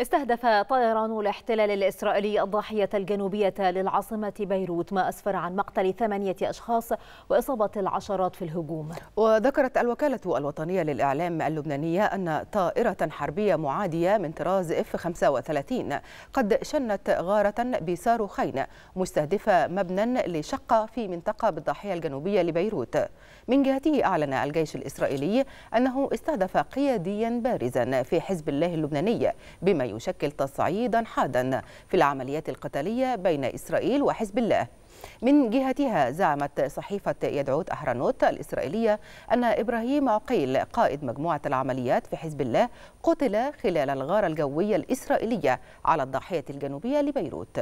استهدف طيران الاحتلال الإسرائيلي الضاحية الجنوبية للعاصمة بيروت ما أسفر عن مقتل ثمانية أشخاص وإصابة العشرات في الهجوم وذكرت الوكالة الوطنية للإعلام اللبنانية أن طائرة حربية معادية من طراز F-35 قد شنت غارة بصاروخين مستهدفة مبنى لشقة في منطقة بالضاحية الجنوبية لبيروت من جهته أعلن الجيش الإسرائيلي أنه استهدف قياديا بارزا في حزب الله اللبناني بما يشكل تصعيدا حادا في العمليات القتالية بين إسرائيل وحزب الله من جهتها زعمت صحيفة يدعوت أهرانوت الإسرائيلية أن إبراهيم عقيل قائد مجموعة العمليات في حزب الله قتل خلال الغارة الجوية الإسرائيلية على الضاحية الجنوبية لبيروت